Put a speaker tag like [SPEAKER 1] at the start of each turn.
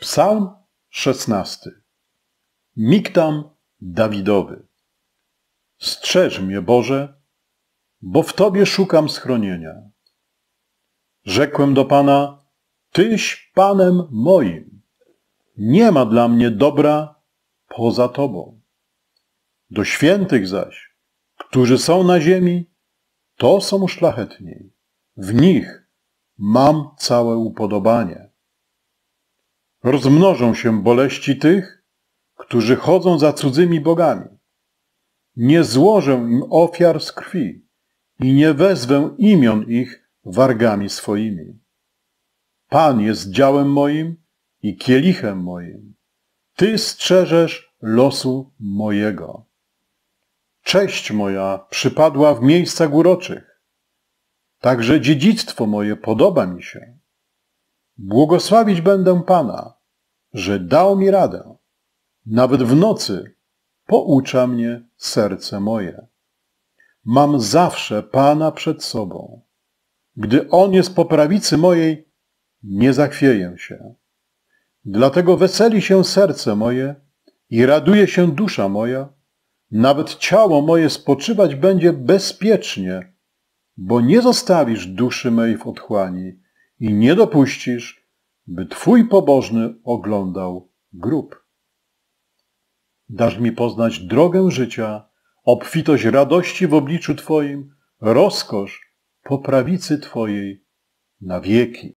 [SPEAKER 1] Psalm 16. Migdam Dawidowy. Strzeż mnie, Boże, bo w Tobie szukam schronienia. Rzekłem do Pana, Tyś Panem moim. Nie ma dla mnie dobra poza Tobą. Do świętych zaś, którzy są na ziemi, to są szlachetniej. W nich mam całe upodobanie rozmnożą się boleści tych, którzy chodzą za cudzymi bogami. Nie złożę im ofiar z krwi i nie wezwę imion ich wargami swoimi. Pan jest działem moim i kielichem moim. Ty strzeżesz losu mojego. Cześć moja przypadła w miejscach uroczych. Także dziedzictwo moje podoba mi się. Błogosławić będę Pana że dał mi radę. Nawet w nocy poucza mnie serce moje. Mam zawsze Pana przed sobą. Gdy On jest po prawicy mojej, nie zachwieję się. Dlatego weseli się serce moje i raduje się dusza moja, nawet ciało moje spoczywać będzie bezpiecznie, bo nie zostawisz duszy mej w otchłani i nie dopuścisz, by Twój pobożny oglądał grób. Dasz mi poznać drogę życia, obfitość radości w obliczu Twoim, rozkosz po prawicy Twojej na wieki.